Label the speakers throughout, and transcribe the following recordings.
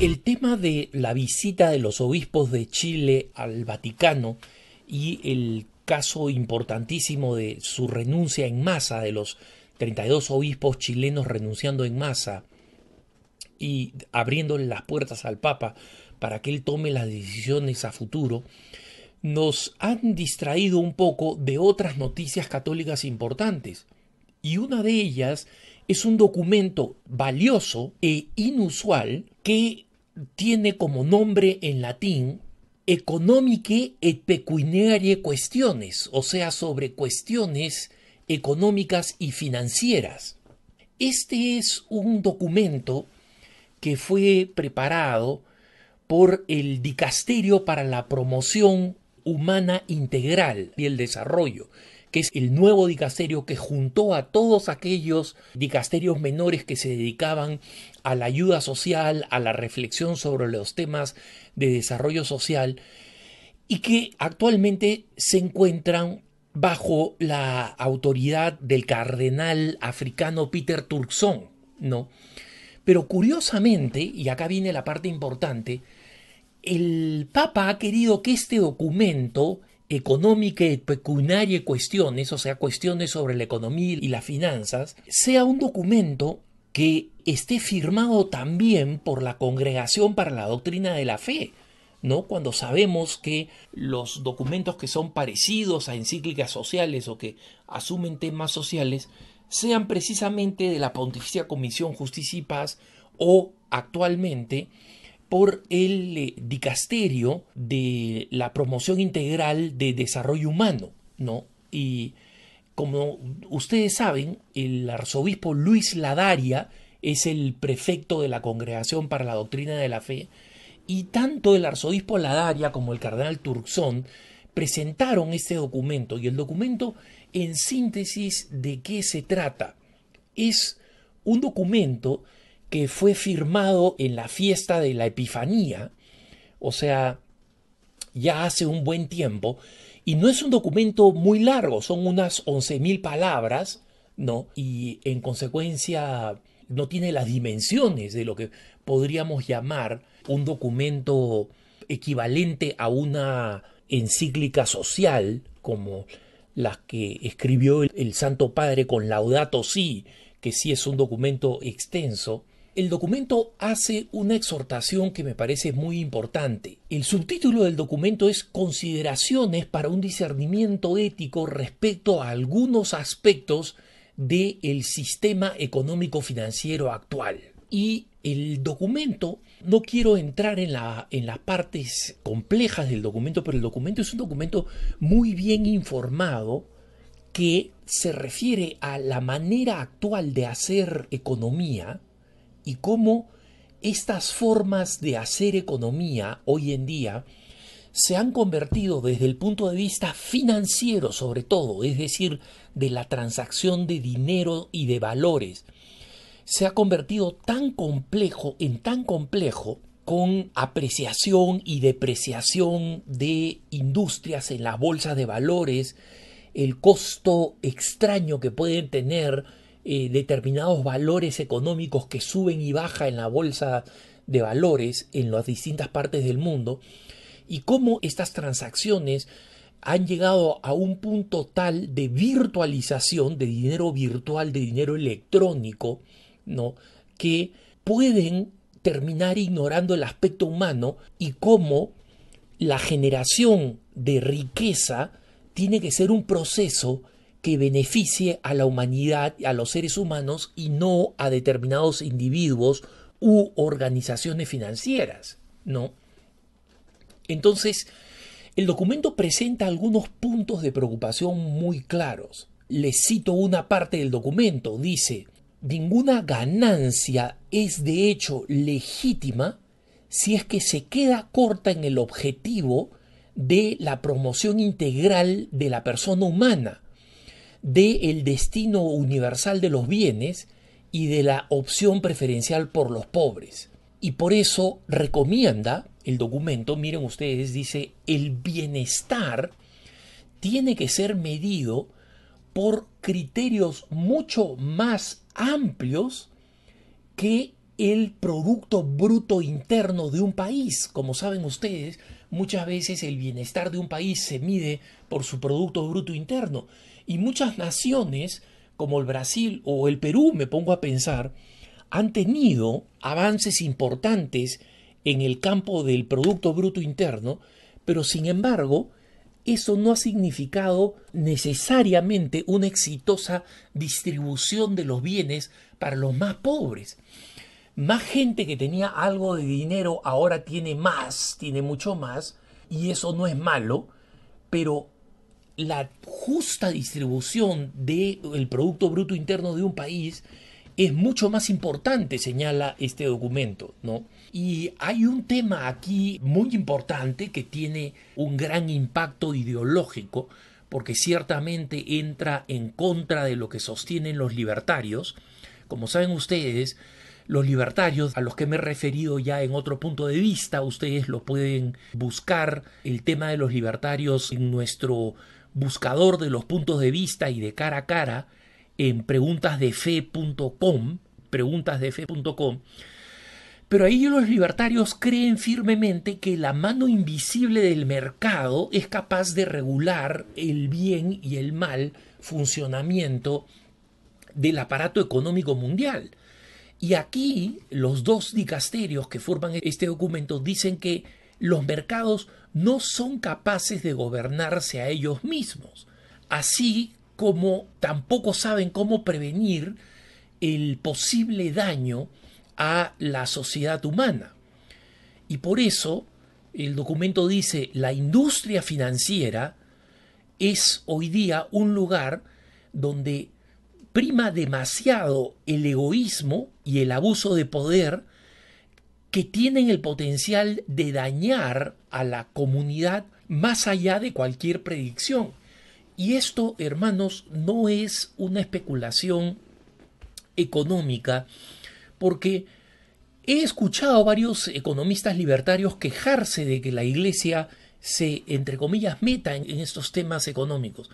Speaker 1: El tema de la visita de los obispos de Chile al Vaticano y el caso importantísimo de su renuncia en masa, de los 32 obispos chilenos renunciando en masa y abriéndole las puertas al Papa para que él tome las decisiones a futuro, nos han distraído un poco de otras noticias católicas importantes. Y una de ellas es un documento valioso e inusual que tiene como nombre en latín economiche et pecuniarie cuestiones, o sea, sobre cuestiones económicas y financieras. Este es un documento que fue preparado por el Dicasterio para la Promoción Humana Integral y el Desarrollo, que es el nuevo dicasterio que juntó a todos aquellos dicasterios menores que se dedicaban a la ayuda social, a la reflexión sobre los temas de desarrollo social y que actualmente se encuentran bajo la autoridad del cardenal africano Peter Turkson, ¿no? Pero curiosamente, y acá viene la parte importante, el Papa ha querido que este documento económica y pecuniaria cuestiones, o sea, cuestiones sobre la economía y las finanzas, sea un documento que esté firmado también por la Congregación para la Doctrina de la Fe. ¿No? Cuando sabemos que los documentos que son parecidos a encíclicas sociales o que asumen temas sociales sean precisamente de la Pontificia Comisión Justicia y Paz o actualmente por el eh, dicasterio de la promoción integral de desarrollo humano, ¿no? Y como ustedes saben, el arzobispo Luis Ladaria es el prefecto de la Congregación para la Doctrina de la Fe, y tanto el arzobispo Ladaria como el cardenal Turxón presentaron este documento, y el documento en síntesis de qué se trata. Es un documento que fue firmado en la fiesta de la Epifanía, o sea, ya hace un buen tiempo, y no es un documento muy largo, son unas 11.000 palabras, ¿no? Y en consecuencia no tiene las dimensiones de lo que podríamos llamar un documento equivalente a una encíclica social como las que escribió el, Santo Padre con Laudato Si, que sí es un documento extenso, el documento hace una exhortación que me parece muy importante. El subtítulo del documento es Consideraciones para un discernimiento ético respecto a algunos aspectos del sistema económico financiero actual. Y el documento, no quiero entrar en las partes complejas del documento, pero el documento es un documento muy bien informado que se refiere a la manera actual de hacer economía y cómo estas formas de hacer economía hoy en día se han convertido desde el punto de vista financiero sobre todo, es decir, de la transacción de dinero y de valores, se ha convertido tan complejo en tan complejo con apreciación y depreciación de industrias en las bolsas de valores, el costo extraño que pueden tener eh, determinados valores económicos que suben y bajan en la bolsa de valores en las distintas partes del mundo y cómo estas transacciones han llegado a un punto tal de virtualización de dinero virtual, de dinero electrónico, ¿no? que pueden terminar ignorando el aspecto humano y cómo la generación de riqueza tiene que ser un proceso que beneficie a la humanidad, a los seres humanos y no a determinados individuos u organizaciones financieras, ¿no? Entonces, el documento presenta algunos puntos de preocupación muy claros. Les cito una parte del documento, dice, ninguna ganancia es de hecho legítima si es que se queda corta en el objetivo de la promoción integral de la persona humana del el destino universal de los bienes y de la opción preferencial por los pobres. Y por eso recomienda el documento, miren ustedes, dice, el bienestar tiene que ser medido por criterios mucho más amplios que el Producto Bruto Interno de un país. Como saben ustedes, muchas veces el bienestar de un país se mide por su Producto Bruto Interno. Y muchas naciones, como el Brasil o el Perú, me pongo a pensar, han tenido avances importantes en el campo del Producto Bruto Interno, pero sin embargo, eso no ha significado necesariamente una exitosa distribución de los bienes para los más pobres. Más gente que tenía algo de dinero ahora tiene más, tiene mucho más, y eso no es malo, pero la justa distribución del Producto Bruto Interno de un país es mucho más importante, señala este documento, ¿no? Y hay un tema aquí muy importante que tiene un gran impacto ideológico, porque ciertamente entra en contra de lo que sostienen los libertarios. Como saben ustedes, los libertarios a los que me he referido ya en otro punto de vista, ustedes lo pueden buscar el tema de los libertarios en nuestro buscador de los puntos de vista y de cara a cara en preguntasdefe.com, preguntasdefe.com. Pero ahí los libertarios creen firmemente que la mano invisible del mercado es capaz de regular el bien y el mal funcionamiento del aparato económico mundial. Y aquí los dos dicasterios que forman este documento dicen que los mercados no son capaces de gobernarse a ellos mismos, así como tampoco saben cómo prevenir el posible daño a la sociedad humana. Y por eso el documento dice, la industria financiera es hoy día un lugar donde prima demasiado el egoísmo y el abuso de poder que tienen el potencial de dañar a la comunidad más allá de cualquier predicción. Y esto, hermanos, no es una especulación económica, porque he escuchado a varios economistas libertarios quejarse de que la Iglesia se, entre comillas, meta en, estos temas económicos.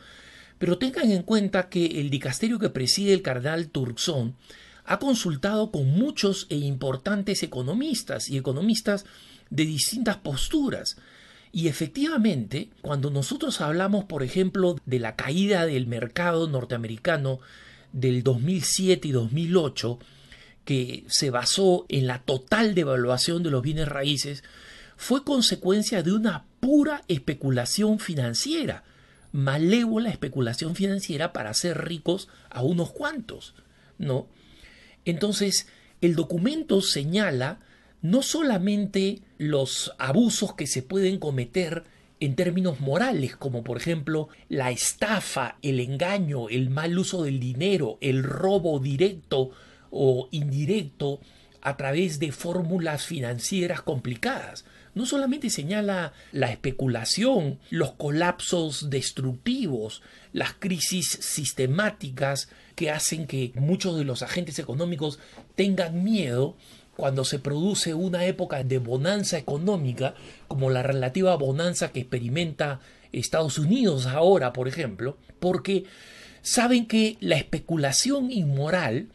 Speaker 1: Pero tengan en cuenta que el dicasterio que preside el cardenal Turxón ha consultado con muchos e importantes economistas y economistas de distintas posturas. Y efectivamente, cuando nosotros hablamos, por ejemplo, de la caída del mercado norteamericano del 2007 y 2008, que se basó en la total devaluación de los bienes raíces, fue consecuencia de una pura especulación financiera, malévola especulación financiera para hacer ricos a unos cuantos, ¿no? Entonces, el documento señala no solamente los abusos que se pueden cometer en términos morales, como por ejemplo la estafa, el engaño, el mal uso del dinero, el robo directo o indirecto a través de fórmulas financieras complicadas, no solamente señala la especulación, los colapsos destructivos, las crisis sistemáticas que hacen que muchos de los agentes económicos tengan miedo cuando se produce una época de bonanza económica, como la relativa bonanza que experimenta Estados Unidos ahora, por ejemplo, porque saben que la especulación inmoral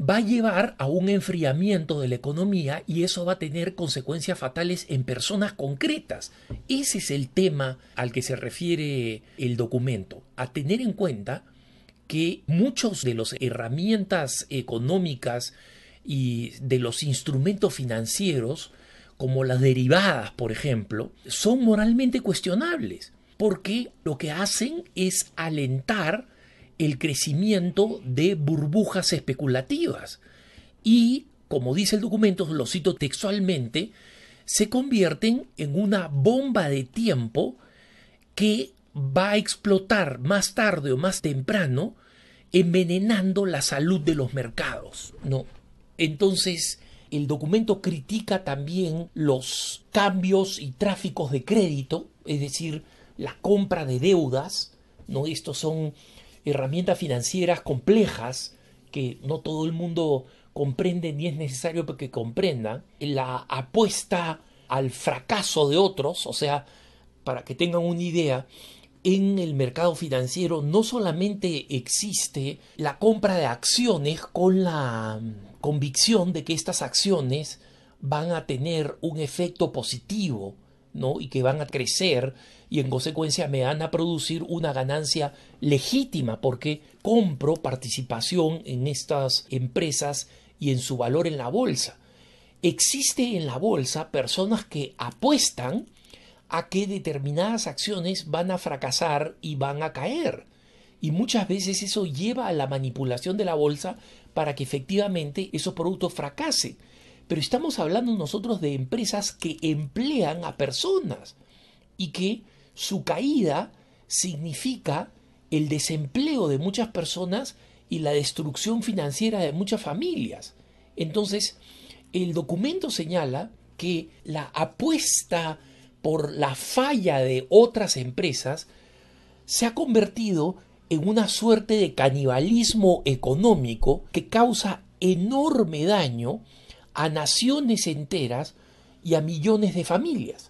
Speaker 1: va a llevar a un enfriamiento de la economía y eso va a tener consecuencias fatales en personas concretas. Ese es el tema al que se refiere el documento, a tener en cuenta que muchos de las herramientas económicas y de los instrumentos financieros, como las derivadas, por ejemplo, son moralmente cuestionables, porque lo que hacen es alentar el crecimiento de burbujas especulativas y, como dice el documento, lo cito textualmente, se convierten en una bomba de tiempo que va a explotar más tarde o más temprano, envenenando la salud de los mercados. ¿no? Entonces, el documento critica también los cambios y tráficos de crédito, es decir, la compra de deudas, ¿no? Estos son herramientas financieras complejas que no todo el mundo comprende ni es necesario que comprendan, la apuesta al fracaso de otros, o sea, para que tengan una idea, en el mercado financiero no solamente existe la compra de acciones con la convicción de que estas acciones van a tener un efecto positivo, ¿no? y que van a crecer y en consecuencia me van a producir una ganancia legítima porque compro participación en estas empresas y en su valor en la bolsa. Existe en la bolsa personas que apuestan a que determinadas acciones van a fracasar y van a caer. Y muchas veces eso lleva a la manipulación de la bolsa para que efectivamente esos productos fracasen. Pero estamos hablando nosotros de empresas que emplean a personas y que su caída significa el desempleo de muchas personas y la destrucción financiera de muchas familias. Entonces, el documento señala que la apuesta por la falla de otras empresas se ha convertido en una suerte de canibalismo económico que causa enorme daño a naciones enteras y a millones de familias.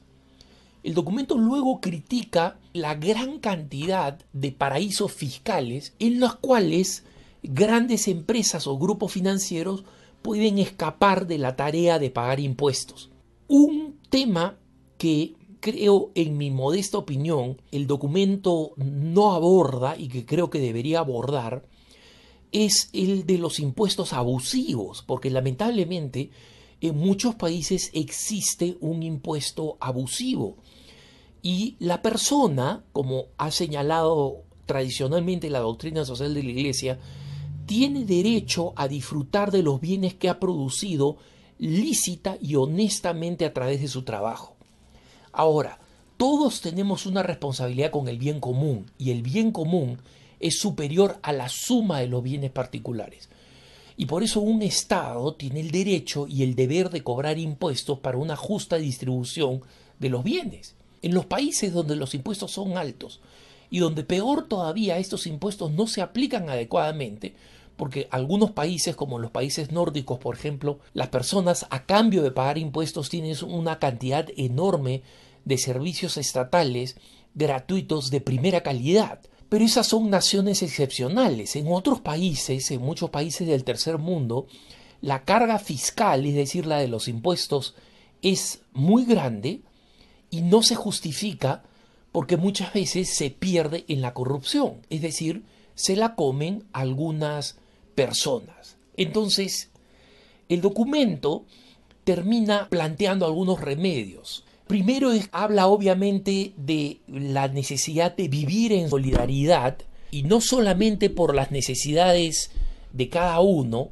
Speaker 1: El documento luego critica la gran cantidad de paraísos fiscales en los cuales grandes empresas o grupos financieros pueden escapar de la tarea de pagar impuestos. Un tema que creo, en mi modesta opinión, el documento no aborda y que creo que debería abordar es el de los impuestos abusivos, porque lamentablemente en muchos países existe un impuesto abusivo y la persona, como ha señalado tradicionalmente la doctrina social de la Iglesia, tiene derecho a disfrutar de los bienes que ha producido lícita y honestamente a través de su trabajo. Ahora, todos tenemos una responsabilidad con el bien común y el bien común es superior a la suma de los bienes particulares. Y por eso un Estado tiene el derecho y el deber de cobrar impuestos para una justa distribución de los bienes. En los países donde los impuestos son altos y donde peor todavía estos impuestos no se aplican adecuadamente, porque algunos países, como los países nórdicos, por ejemplo, las personas a cambio de pagar impuestos tienen una cantidad enorme de servicios estatales gratuitos de primera calidad. Pero esas son naciones excepcionales. En otros países, en muchos países del tercer mundo, la carga fiscal, es decir, la de los impuestos, es muy grande y no se justifica porque muchas veces se pierde en la corrupción, es decir, se la comen algunas personas. Entonces, el documento termina planteando algunos remedios. Primero habla obviamente de la necesidad de vivir en solidaridad y no solamente por las necesidades de cada uno,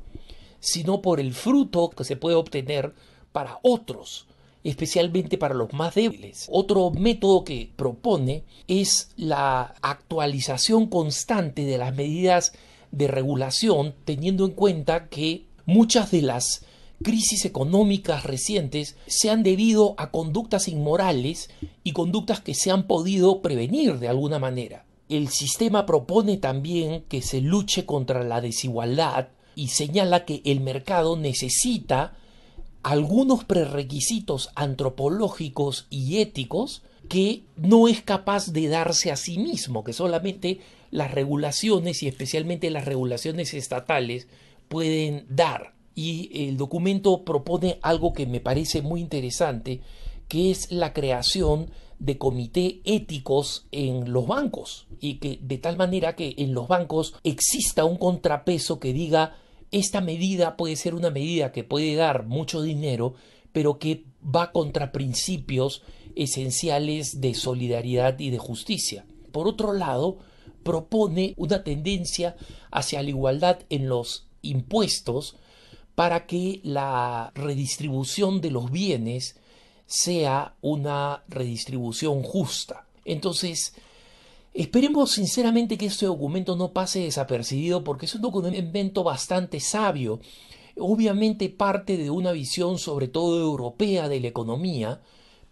Speaker 1: sino por el fruto que se puede obtener para otros, especialmente para los más débiles. Otro método que propone es la actualización constante de las medidas de regulación, teniendo en cuenta que muchas de las crisis económicas recientes se han debido a conductas inmorales y conductas que se han podido prevenir de alguna manera. El sistema propone también que se luche contra la desigualdad y señala que el mercado necesita algunos prerequisitos antropológicos y éticos que no es capaz de darse a sí mismo, que solamente las regulaciones y especialmente las regulaciones estatales pueden dar y el documento propone algo que me parece muy interesante, que es la creación de comité éticos en los bancos y que de tal manera que en los bancos exista un contrapeso que diga esta medida puede ser una medida que puede dar mucho dinero pero que va contra principios esenciales de solidaridad y de justicia. Por otro lado, propone una tendencia hacia la igualdad en los impuestos para que la redistribución de los bienes sea una redistribución justa. Entonces, esperemos sinceramente que este documento no pase desapercibido porque es un documento bastante sabio, obviamente parte de una visión sobre todo europea de la economía,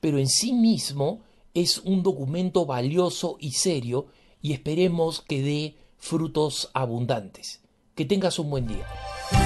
Speaker 1: pero en sí mismo es un documento valioso y serio y esperemos que dé frutos abundantes. Que tengas un buen día.